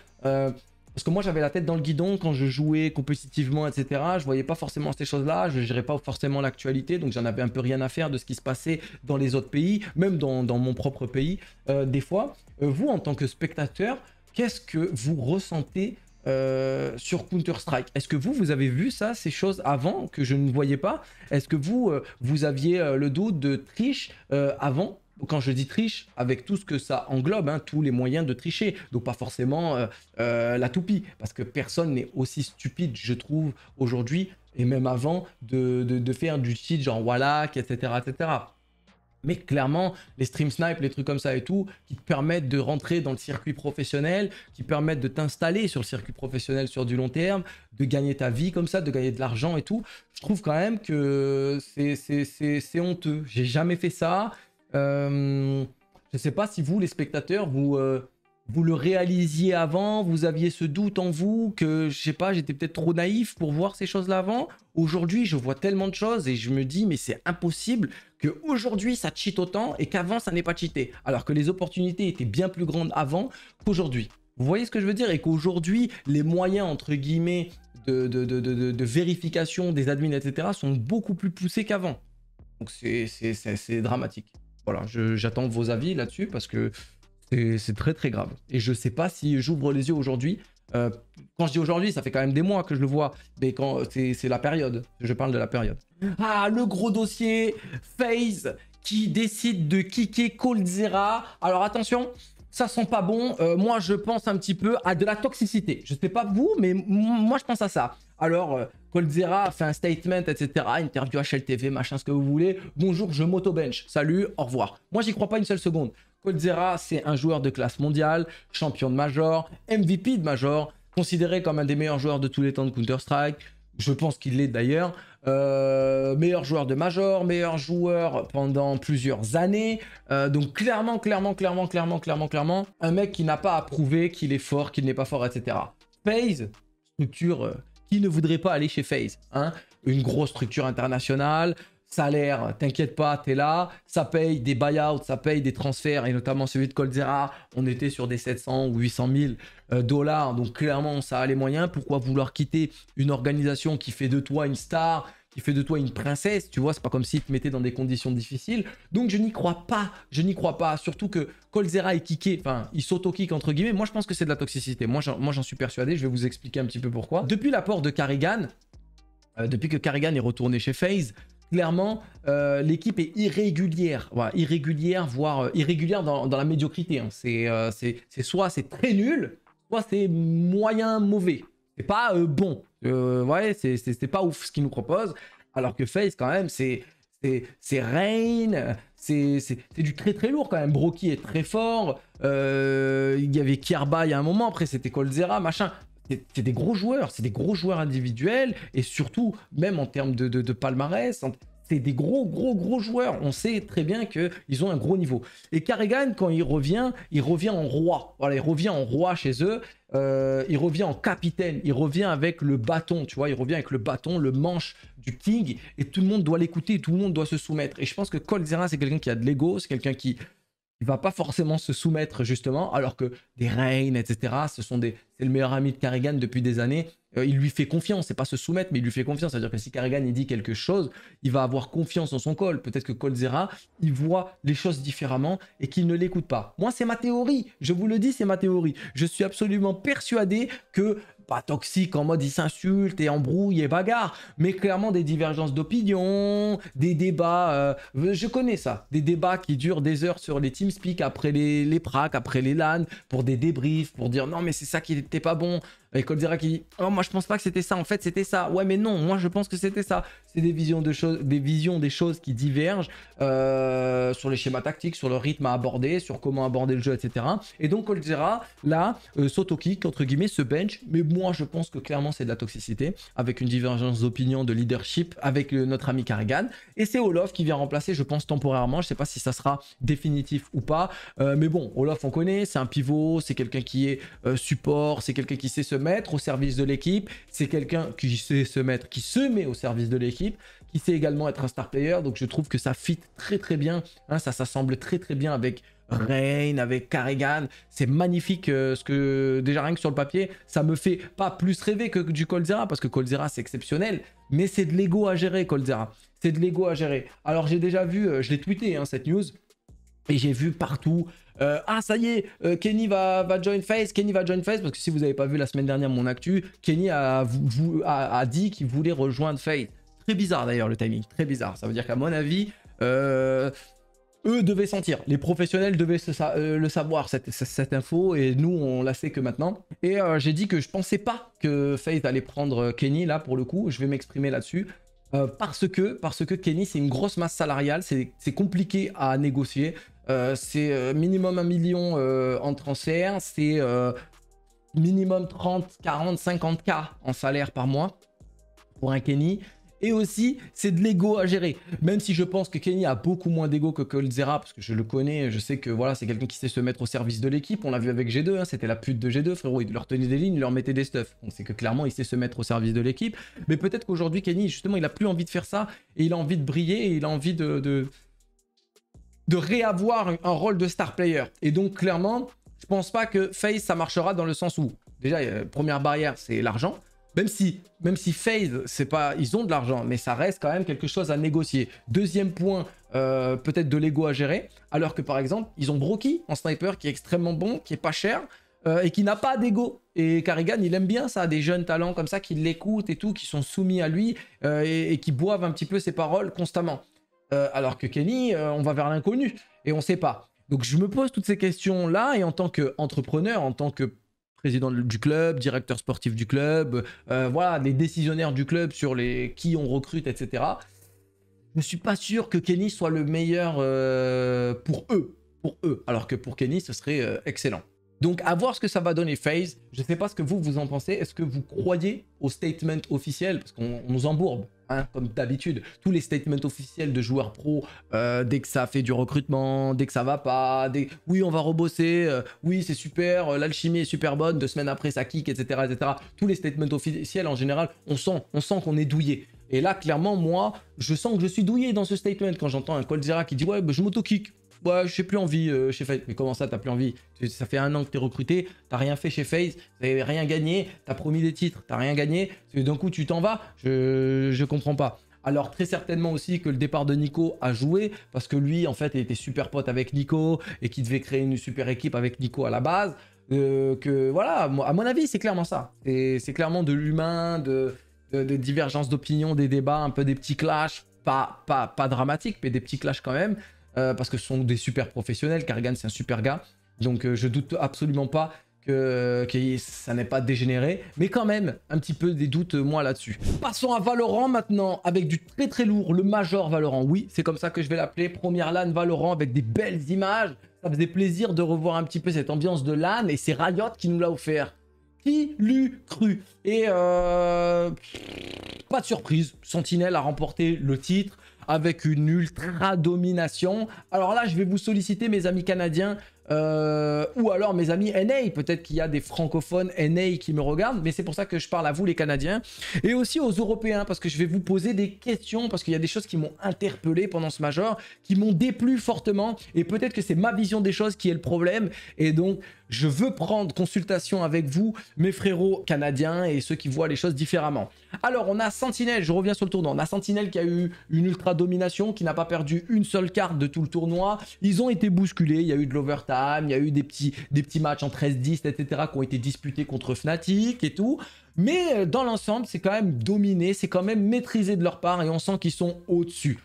Parce que moi, j'avais la tête dans le guidon quand je jouais compétitivement, etc. Je voyais pas forcément ces choses-là, je ne gérais pas forcément l'actualité, donc j'en avais un peu rien à faire de ce qui se passait dans les autres pays, même dans, mon propre pays. Euh, des fois, euh, vous, en tant que spectateur, qu'est-ce que vous ressentez euh, sur Counter-Strike. Est-ce que vous, vous avez vu ça, ces choses avant que je ne voyais pas Est-ce que vous, vous aviez le doute de triche avant quand je dis triche, avec tout ce que ça englobe, hein, tous les moyens de tricher. Donc pas forcément euh, euh, la toupie, parce que personne n'est aussi stupide, je trouve, aujourd'hui et même avant, de, de, faire du shit, genre Wallach, etc., etc. Mais clairement, les stream snipes, les trucs comme ça et tout, qui te permettent de rentrer dans le circuit professionnel, qui permettent de t'installer sur le circuit professionnel sur du long terme, de gagner ta vie comme ça, de gagner de l'argent et tout, je trouve quand même que c'est honteux. J'ai jamais fait ça. Euh, je ne sais pas si vous, les spectateurs, vous, euh, vous le réalisiez avant, vous aviez ce doute en vous que, je ne sais pas, j'étais peut-être trop naïf pour voir ces choses-là avant. Aujourd'hui, je vois tellement de choses et je me dis, mais c'est impossible que ça cheat autant et qu'avant ça n'est pas cheaté. Alors que les opportunités étaient bien plus grandes avant qu'aujourd'hui. Vous voyez ce que je veux dire Et qu'aujourd'hui, les moyens, entre guillemets, de, de, de, de, vérification des admins, etc., sont beaucoup plus poussés qu'avant. Donc c'est dramatique. Voilà, j'attends vos avis là-dessus parce que c'est très très grave. Et je ne sais pas si j'ouvre les yeux aujourd'hui. Euh, quand je dis aujourd'hui, ça fait quand même des mois que je le vois. Mais quand c'est la période, je parle de la période. Ah, le gros dossier, FaZe qui décide de kicker Coldzera. Alors attention, ça sent pas bon. Euh, moi, je pense un petit peu à de la toxicité. Je sais pas vous, mais moi, je pense à ça. Alors, euh, Coldzera fait un statement, etc. Interview HLTV, machin, ce que vous voulez. Bonjour, je m'auto-bench. Salut, au revoir. Moi, j'y crois pas une seule seconde. Coldzera, c'est un joueur de classe mondiale, champion de Major, MVP de Major, considéré comme un des meilleurs joueurs de tous les temps de Counter-Strike. Je pense qu'il l'est d'ailleurs. Euh, meilleur joueur de major, meilleur joueur pendant plusieurs années. Euh, donc clairement, clairement, clairement, clairement, clairement, clairement, un mec qui n'a pas à prouver qu'il est fort, qu'il n'est pas fort, etc. Phase, structure euh, qui ne voudrait pas aller chez FaZe hein. Une grosse structure internationale, salaire, t'inquiète pas, t'es là, ça paye des buyouts, ça paye des transferts, et notamment celui de Coldzera, on était sur des 700 ou 800 000 euh, dollars, donc clairement ça a les moyens, pourquoi vouloir quitter une organisation qui fait de toi une star, il fait de toi une princesse, tu vois, c'est pas comme s'il te mettait dans des conditions difficiles. Donc je n'y crois pas, je n'y crois pas, surtout que Colzera est kické, enfin, il s'auto-kick entre guillemets, moi je pense que c'est de la toxicité, moi j'en suis persuadé, je vais vous expliquer un petit peu pourquoi. Depuis l'apport de Carrigan, euh, depuis que Carrigan est retourné chez FaZe, clairement, euh, l'équipe est irrégulière, irrégulière, voire euh, irrégulière dans, la médiocrité. Hein. C'est soit c'est très nul, soit c'est moyen mauvais. C'est pas bon ouais, c'est pas ouf ce qu'ils nous proposent. Alors que Face, quand même, c'est. C'est Rain, c'est du très très lourd quand même. Brocky est très fort. Euh, il y avait Kierba il y a un moment, après c'était Colzera, machin. C'est des gros joueurs, c'est des gros joueurs individuels. Et surtout, même en termes de palmarès, c'est des gros, gros, gros joueurs. On sait très bien qu'ils ont un gros niveau. Et Karrigan, quand il revient, il revient en roi. Voilà, il revient en roi chez eux. Euh, il revient en capitaine. Il revient avec le bâton, tu vois. Il revient avec le bâton, le manche du King. Et tout le monde doit l'écouter. Tout le monde doit se soumettre. Et je pense que Colzera, c'est quelqu'un qui a de l'ego. C'est quelqu'un qui il va pas forcément se soumettre justement, alors que des Reigns, etc., ce sont des, c'est le meilleur ami de Karrigan depuis des années. Euh, il lui fait confiance, c'est pas se soumettre, mais il lui fait confiance. C'est-à-dire que si Karrigan dit quelque chose, il va avoir confiance en son col. Peut-être que Colzera, il voit les choses différemment et qu'il ne l'écoute pas. Moi, c'est ma théorie. Je vous le dis, c'est ma théorie. Je suis absolument persuadé que pas toxique en mode ils s'insultent et embrouillent et bagarre, mais clairement des divergences d'opinion, des débats. Euh, je connais ça, des débats qui durent des heures sur les TeamSpeak après les, les pracs, après les LAN, pour des débriefs, pour dire non, mais c'est ça qui n'était pas bon. Et qui dit Oh, moi je pense pas que c'était ça, en fait c'était ça. Ouais, mais non, moi je pense que c'était ça. C'est des visions, de choses, des visions des choses qui divergent euh, sur les schémas tactiques, sur le rythme à aborder, sur comment aborder le jeu, etc. Et donc Colzera, là, euh, entre guillemets, se bench. Mais moi je pense que clairement c'est de la toxicité, avec une divergence d'opinion, de leadership avec notre ami Kargan. Et c'est Olof qui vient remplacer, je pense temporairement. Je sais pas si ça sera définitif ou pas. Euh, mais bon, Olof, on connaît, c'est un pivot, c'est quelqu'un qui est euh, support, c'est quelqu'un qui sait se au service de l'équipe. C'est quelqu'un qui sait se mettre, qui se met au service de l'équipe, qui sait également être un star player. Donc je trouve que ça fit très très bien. Hein, ça s'assemble très très bien avec Rain, avec Carrigan. C'est magnifique euh, ce que déjà rien que sur le papier, ça me fait pas plus rêver que du Colzera parce que Colzera c'est exceptionnel, mais c'est de l'ego à gérer Colzera. C'est de l'ego à gérer. Alors j'ai déjà vu, euh, je l'ai tweeté hein, cette news. Et j'ai vu partout, euh, ah ça y est, euh, Kenny va, va join face, Kenny va join face, parce que si vous n'avez pas vu la semaine dernière mon actu, Kenny a, a, dit qu'il voulait rejoindre face. Très bizarre d'ailleurs le timing, très bizarre. Ça veut dire qu'à mon avis, euh, eux devaient sentir, les professionnels devaient le savoir cette, cette, info, et nous on la sait que maintenant. Et j'ai dit que je pensais pas que Face allait prendre Kenny là pour le coup, je vais m'exprimer là-dessus. parce que, parce que Kenny, c'est une grosse masse salariale, c'est compliqué à négocier. Euh, c'est euh, minimum un million euh, en transfert, c'est minimum 30, 40, 50K en salaire par mois pour un Kenny. Et aussi, c'est de l'ego à gérer. Même si je pense que Kenny a beaucoup moins d'ego que Coldzera, parce que je le connais, je sais que voilà, c'est quelqu'un qui sait se mettre au service de l'équipe. On l'a vu avec G2, hein, c'était la pute de G2, frérot. Il leur tenait des lignes, il leur mettait des stuff on sait que clairement, il sait se mettre au service de l'équipe. Mais peut-être qu'aujourd'hui, Kenny, justement, il a plus envie de faire ça. Et il a envie de briller, et il a envie de de réavoir un rôle de star player. Et donc, clairement, je pense pas que FaZe, ça marchera dans le sens où, déjà, euh, première barrière, c'est l'argent. Même si, même si FaZe, c'est pas, ils ont de l'argent, mais ça reste quand même quelque chose à négocier. Deuxième point, euh, peut-être de l'ego à gérer. Alors que par exemple, ils ont Broky en sniper qui est extrêmement bon, qui est pas cher euh, et qui n'a pas d'ego. Et Carrigan, il aime bien ça, des jeunes talents comme ça qui l'écoutent et tout, qui sont soumis à lui et qui boivent un petit peu ses paroles constamment. Euh, alors que Kenny, euh, on va vers l'inconnu et on ne sait pas. Donc je me pose toutes ces questions-là et en tant qu'entrepreneur, en tant que président du club, directeur sportif du club, euh, voilà, les décisionnaires du club sur les qui on recrute, etc. Je ne suis pas sûr que Kenny soit le meilleur pour eux, pour eux, alors que pour Kenny, ce serait excellent. Donc à voir ce que ça va donner FaZe. Je ne sais pas ce que vous, vous en pensez. Est-ce que vous croyez au statement officiel Parce qu'on nous embourbe, hein, comme d'habitude. Tous les statements officiels de joueurs pro, euh, dès que ça fait du recrutement, dès que ça va pas, oui on va rebosser, euh, oui c'est super, euh, l'alchimie est super bonne, deux semaines après ça kick, etc., etc. Tous les statements officiels en général, on sent, on sent qu'on est douillé. Et là, clairement, moi, je sens que je suis douillé dans ce statement quand j'entends un Coldzera qui dit ouais, bah, je m'auto-kick ouais, j'ai plus envie euh, chez FaZe. Mais comment ça, t'as plus envie Ça fait un an que t'es recruté, t'as rien fait chez FaZe, t'as rien gagné, t'as promis des titres, t'as rien gagné. Et D'un coup, tu t'en vas, je, je comprends pas. Alors très certainement aussi que le départ de Nico a joué parce que lui en fait il était super pote avec Nico et qu'il devait créer une super équipe avec Nico à la base. Euh, que voilà, à mon avis c'est clairement ça. C'est clairement de l'humain, de, de, divergences d'opinion, des débats, un peu des petits clashs, pas, pas, pas dramatiques mais des petits clashs quand même. Euh, parce que ce sont des super professionnels. Kargan, c'est un super gars. Donc euh, je doute absolument pas que, ça n'ait pas dégénéré. Mais quand même, un petit peu des doutes, euh, moi, là-dessus. Passons à Valorant maintenant, avec du très très lourd, le Major Valorant. Oui, c'est comme ça que je vais l'appeler. Première LAN Valorant avec des belles images. Ça faisait plaisir de revoir un petit peu cette ambiance de LAN et c'est Riot qui nous l'a offert. Qui l'eût cru Et pas de surprise, Sentinelle a remporté le titre avec une ultra domination. Alors là, je vais vous solliciter, mes amis canadiens, euh, ou alors mes amis NA, peut-être qu'il y a des francophones NA qui me regardent, mais c'est pour ça que je parle à vous les Canadiens, et aussi aux Européens, parce que je vais vous poser des questions, parce qu'il y a des choses qui m'ont interpellé pendant ce major, qui m'ont déplu fortement, et peut-être que c'est ma vision des choses qui est le problème, et donc je veux prendre consultation avec vous, mes frérots canadiens et ceux qui voient les choses différemment. Alors, on a Sentinelle, je reviens sur le tournoi. On a Sentinelle qui a eu une ultra domination, qui n'a pas perdu une seule carte de tout le tournoi. Ils ont été bousculés, il y a eu de l'overtime, il y a eu des petits, des petits matchs en 13-10, etc. qui ont été disputés contre Fnatic et tout. Mais euh, dans l'ensemble, c'est quand même dominé, c'est quand même maîtrisé de leur part et on sent qu'ils sont au-dessus.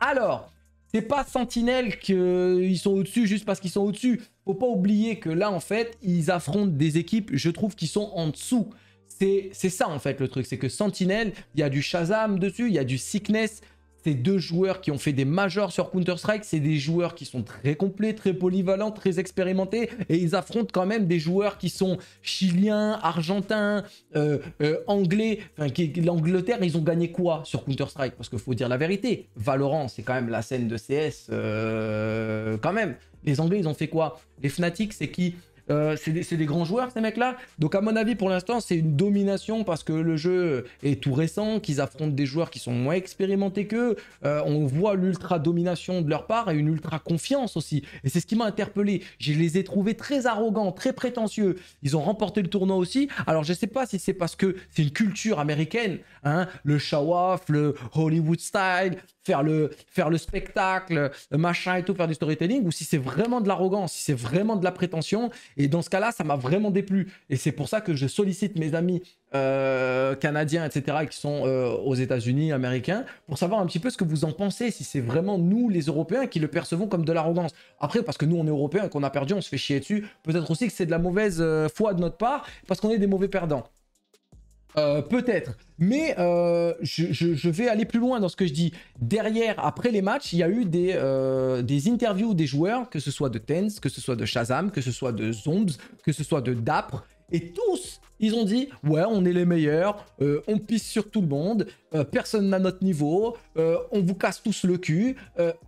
Alors, c'est pas Sentinelle qu'ils euh, sont au-dessus juste parce qu'ils sont au-dessus. Faut pas oublier que là, en fait, ils affrontent des équipes, je trouve, qui sont en dessous. C'est ça, en fait, le truc. C'est que Sentinelle, il y a du Shazam dessus, il y a du Sickness, ces deux joueurs qui ont fait des majors sur Counter-Strike, c'est des joueurs qui sont très complets, très polyvalents, très expérimentés, et ils affrontent quand même des joueurs qui sont chiliens, argentins, euh, euh, anglais. Enfin, L'Angleterre, ils ont gagné quoi sur Counter-Strike Parce qu'il faut dire la vérité, Valorant, c'est quand même la scène de CS, euh, quand même. Les Anglais, ils ont fait quoi Les Fnatic, c'est qui euh, c'est des, grands joueurs, ces mecs-là. Donc, à mon avis, pour l'instant, c'est une domination parce que le jeu est tout récent, qu'ils affrontent des joueurs qui sont moins expérimentés qu'eux. Euh, on voit l'ultra domination de leur part et une ultra confiance aussi. Et c'est ce qui m'a interpellé. Je les ai trouvés très arrogants, très prétentieux. Ils ont remporté le tournoi aussi. Alors, je ne sais pas si c'est parce que c'est une culture américaine, hein, le shawaf, le Hollywood style, faire le, faire le spectacle, euh, machin et tout, faire du storytelling, ou si c'est vraiment de l'arrogance, si c'est vraiment de la prétention. Et dans ce cas-là, ça m'a vraiment déplu. Et c'est pour ça que je sollicite mes amis euh, canadiens, etc., qui sont euh, aux États-Unis, américains, pour savoir un petit peu ce que vous en pensez, si c'est vraiment nous, les Européens, qui le percevons comme de l'arrogance. Après, parce que nous, on est Européens, qu'on a perdu, on se fait chier dessus. Peut-être aussi que c'est de la mauvaise foi de notre part, parce qu'on est des mauvais perdants. Euh, peut-être. Mais euh, je, vais aller plus loin dans ce que je dis. Derrière, après les matchs, il y a eu des, euh, des interviews des joueurs, que ce soit de Tens, que ce soit de Shazam, que ce soit de Zombs, que ce soit de Dapre. Et tous, ils ont dit Ouais, on est les meilleurs, on pisse sur tout le monde, personne n'a notre niveau, on vous casse tous le cul.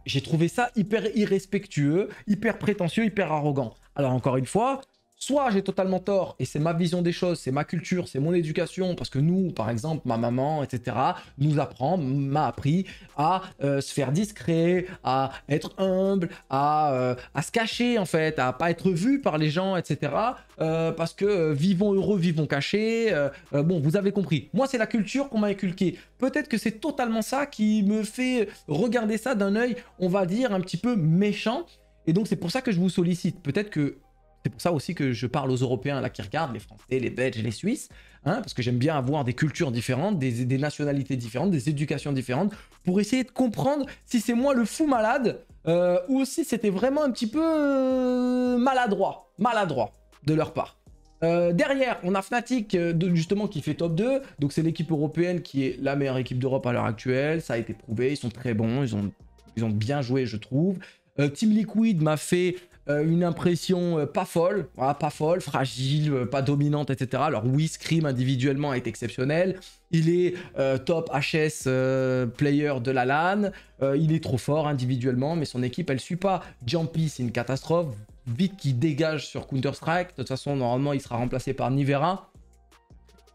J'ai trouvé ça hyper irrespectueux, hyper prétentieux, hyper arrogant. Alors, encore une fois, soit j'ai totalement tort et c'est ma vision des choses, c'est ma culture, c'est mon éducation, parce que nous, par exemple, ma maman, etc., nous apprend, m'a appris à euh, se faire discret, à être humble, euh, à, se cacher en fait, à pas être vu par les gens, etc. Euh, parce que vivons heureux, vivons cachés. bon, vous avez compris. Moi, c'est la culture qu'on m'a inculquée. Peut-être que c'est totalement ça qui me fait regarder ça d'un œil, on va dire, un petit peu méchant. Et donc c'est pour ça que je vous sollicite. Peut-être que c'est pour ça aussi que je parle aux Européens là qui regardent, les Français, les Belges, les Suisses, hein, parce que j'aime bien avoir des cultures différentes, des, des, nationalités différentes, des éducations différentes, pour essayer de comprendre si c'est moi le fou malade euh, ou si c'était vraiment un petit peu euh, maladroit, maladroit de leur part. Euh, derrière, on a Fnatic justement qui fait top 2. Donc c'est l'équipe européenne qui est la meilleure équipe d'Europe à l'heure actuelle. Ça a été prouvé, ils sont très bons, ils ont, ils ont bien joué je trouve. Team Liquid m'a fait euh, une impression euh, pas folle, pas folle, fragile, euh, pas dominante, etc. Alors oui, Scream individuellement est exceptionnel, il est top HS player de la LAN, il est trop fort individuellement, mais son équipe elle suit pas. Jumpy c'est une catastrophe, vite qui dégage sur Counter-Strike, de toute façon normalement il sera remplacé par Nivera,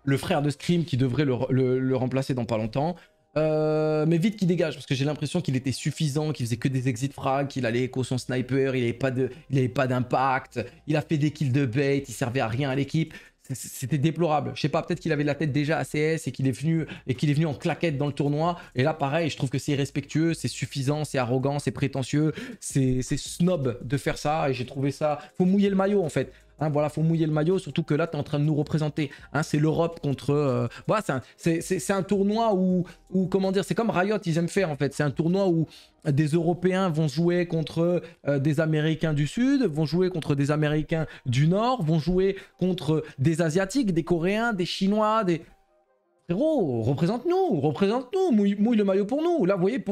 le frère de Scream qui devrait le remplacer dans pas longtemps. Euh, mais vite qu'il dégage parce que j'ai l'impression qu'il était suffisant, qu'il faisait que des exit frags, qu'il allait écho son sniper, il n'avait pas avait pas d'impact, il a fait des kills de bait, il servait à rien à l'équipe. C'était déplorable. Je sais pas, peut-être qu'il avait la tête déjà à CS et qu'il est venu et qu'il est venu en claquette dans le tournoi. Et là, pareil, je trouve que c'est irrespectueux, c'est suffisant, c'est arrogant, c'est prétentieux, c'est snob de faire ça. Et j'ai trouvé ça. Faut mouiller le maillot en fait. Hein, voilà, faut mouiller le maillot, surtout que là, tu es en train de nous représenter. Hein, c'est l'Europe contre. Euh, voilà, c'est un, un, tournoi où, où comment dire, c'est comme Riot, ils aiment faire en fait. C'est un tournoi où des Européens vont jouer contre euh, des Américains du Sud, vont jouer contre des Américains du Nord, vont jouer contre des Asiatiques, des Coréens, des Chinois, des. Frérot, représente-nous, représente-nous, mouille, mouille, le maillot pour nous. Là, vous voyez,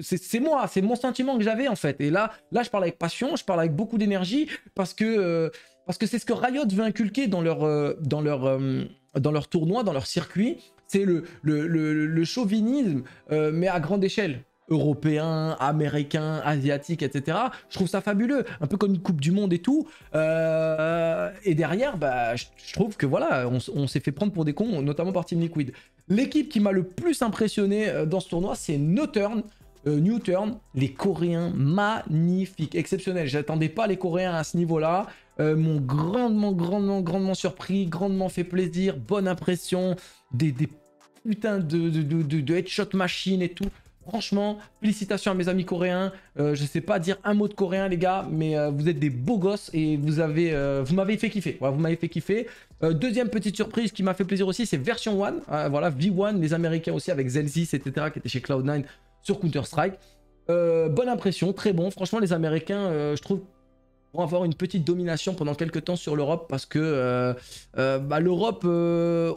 c'est moi, c'est mon sentiment que j'avais en fait. Et là, là, je parle avec passion, je parle avec beaucoup d'énergie parce que. Euh, parce que c'est ce que Riot veut inculquer dans leur, euh, dans leur, euh, dans leur tournoi, dans leur circuit. C'est le, le, le, chauvinisme, euh, mais à grande échelle. Européen, américain, asiatique, etc. Je trouve ça fabuleux. Un peu comme une Coupe du Monde et tout. et derrière, bah, je, trouve que voilà, on, s'est fait prendre pour des cons, notamment par Team Liquid. L'équipe qui m'a le plus impressionné dans ce tournoi, c'est Nocturne. Euh, New Turn, les Coréens, magnifiques, exceptionnels. J'attendais pas les Coréens à ce niveau-là. Euh, m'ont grandement, grandement, grandement surpris, grandement fait plaisir, bonne impression, des, putains de, de, headshot machine et tout. Franchement, félicitations à mes amis coréens. Je euh, je sais pas dire un mot de coréen, les gars, mais euh, vous êtes des beaux gosses et vous avez, vous m'avez fait kiffer. vous m'avez fait kiffer. deuxième petite surprise qui m'a fait plaisir aussi, c'est version 1. Ah, voilà, V1, les Américains aussi avec Zelsis, etc., qui était chez Cloud9. Counter-Strike. Euh, bonne impression, très bon. Franchement, les Américains, euh, je trouve, vont avoir une petite domination pendant quelques temps sur l'Europe parce que euh, bah, l'Europe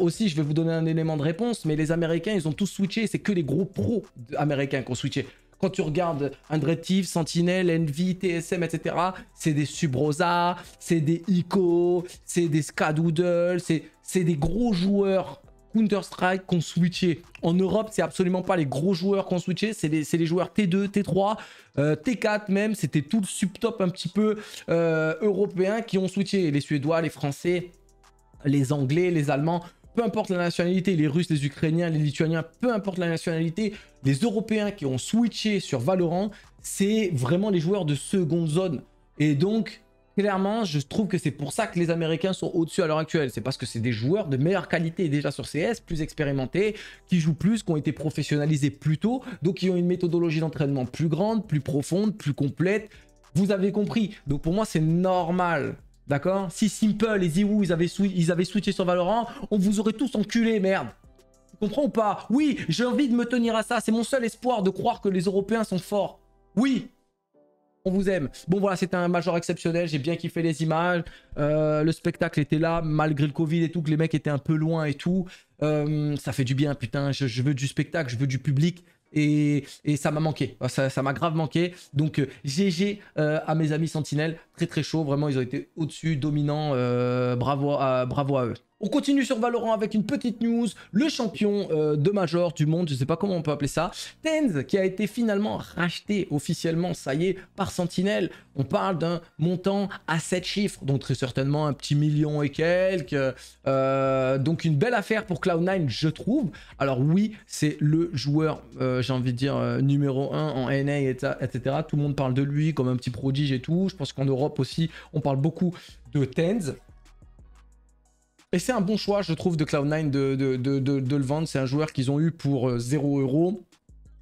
aussi, je vais vous donner un élément de réponse, mais les Américains, ils ont tous switché. C'est que les gros pros américains qui ont switché. Quand tu regardes Andretti, Sentinel, Envy, TSM, etc., c'est des Subrosa, c'est des Ico, c'est des Skadoodle, c'est des gros joueurs Counter-Strike qu'on switchait. En Europe, c'est absolument pas les gros joueurs qu'on switchait, c'est les, joueurs T2, T3, T4 même, c'était tout le subtop un petit peu euh, européen qui ont switché. Les Suédois, les Français, les Anglais, les Allemands, peu importe la nationalité, les Russes, les Ukrainiens, les Lituaniens, peu importe la nationalité, les Européens qui ont switché sur Valorant, c'est vraiment les joueurs de seconde zone. Et donc, Clairement, je trouve que c'est pour ça que les Américains sont au-dessus à l'heure actuelle. C'est parce que c'est des joueurs de meilleure qualité déjà sur CS, plus expérimentés, qui jouent plus, qui ont été professionnalisés plus tôt, donc qui ont une méthodologie d'entraînement plus grande, plus profonde, plus complète. Vous avez compris. Donc pour moi, c'est normal. D'accord Si Simple et Ziwoo ils avaient, ils avaient switché sur Valorant, on vous aurait tous enculé, merde comprends ou pas Oui, j'ai envie de me tenir à ça. C'est mon seul espoir de croire que les Européens sont forts. Oui, on vous aime. Bon voilà, c'était un major exceptionnel, j'ai bien kiffé les images, euh, le spectacle était là, malgré le Covid et tout, que les mecs étaient un peu loin et tout. Euh, ça fait du bien, putain, je, veux du spectacle, je veux du public. Et, ça m'a manqué, ah, ça m'a grave manqué. Donc GG euh, à mes amis Sentinelles, très très chaud, vraiment ils ont été au-dessus, dominants, bravo, bravo à eux. On continue sur Valorant avec une petite news. Le champion euh, de Major du monde, je ne sais pas comment on peut appeler ça, Tenz, qui a été finalement racheté officiellement, ça y est, par Sentinel. On parle d'un montant à 7 chiffres, donc très certainement un petit million et quelques. Euh, donc une belle affaire pour Cloud9, je trouve. Alors oui, c'est le joueur, euh, j'ai envie de dire, numéro 1 en NA, etc. Tout le monde parle de lui comme un petit prodige et tout. Je pense qu'en Europe aussi, on parle beaucoup de Tenz. Et c'est un bon choix, je trouve, de Cloud9 de, de, le vendre. C'est un joueur qu'ils ont eu pour 0 euh, euros.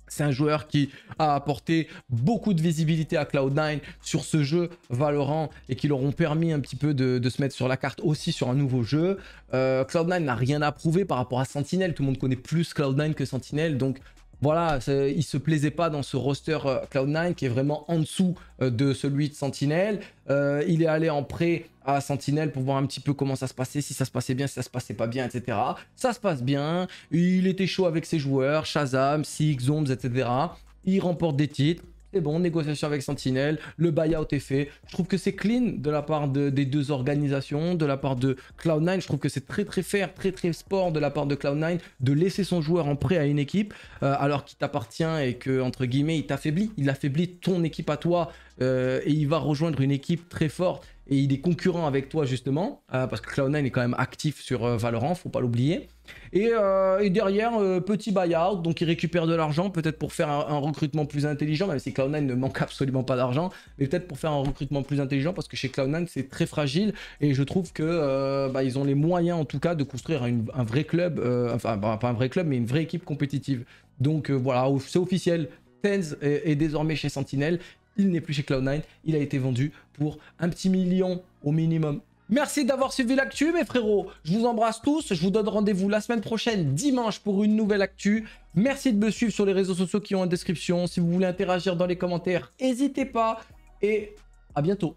C'est un joueur qui a apporté beaucoup de visibilité à Cloud9 sur ce jeu Valorant et qui leur ont permis un petit peu de, se mettre sur la carte aussi sur un nouveau jeu. Euh, Cloud9 n'a rien à prouver par rapport à Sentinel. Tout le monde connaît plus Cloud9 que Sentinel. Donc voilà, il se plaisait pas dans ce roster euh, Cloud9 qui est vraiment en dessous euh, de celui de Sentinel. Euh, il est allé en prêt à Sentinel pour voir un petit peu comment ça se passait, si ça se passait bien, si ça se passait pas bien, etc. Ça se passe bien. Il était chaud avec ses joueurs, Shazam, Six, Zombs, etc. Il remporte des titres. Et bon, négociation avec Sentinel, le buyout est fait. Je trouve que c'est clean de la part des deux organisations, de la part de Cloud9. Je trouve que c'est très très fair, très très sport de la part de Cloud9 de laisser son joueur en prêt à une équipe euh, alors qu'il t'appartient et que, entre guillemets, il t'affaiblit. Il affaiblit ton équipe à toi euh, et il va rejoindre une équipe très forte et il est concurrent avec toi justement, euh, parce que Cloud9 est quand même actif sur il euh, Valorant, faut pas l'oublier. Et, euh, derrière, petit buyout, donc il récupère de l'argent, peut-être pour faire un, recrutement plus intelligent, même si Cloud9 ne manque absolument pas d'argent, mais peut-être pour faire un recrutement plus intelligent, parce que chez Cloud9 c'est très fragile, et je trouve que bah, ils ont les moyens en tout cas de construire un vrai club, enfin bah, pas un vrai club, mais une vraie équipe compétitive. Donc voilà, c'est officiel, Tenz est, désormais chez Sentinel il n'est plus chez Cloud9, il a été vendu pour un petit million au minimum. Merci d'avoir suivi l'actu mes frérots. Je vous embrasse tous, je vous donne rendez-vous la semaine prochaine dimanche pour une nouvelle actu. Merci de me suivre sur les réseaux sociaux qui ont en description. Si vous voulez interagir dans les commentaires, n'hésitez pas et à bientôt.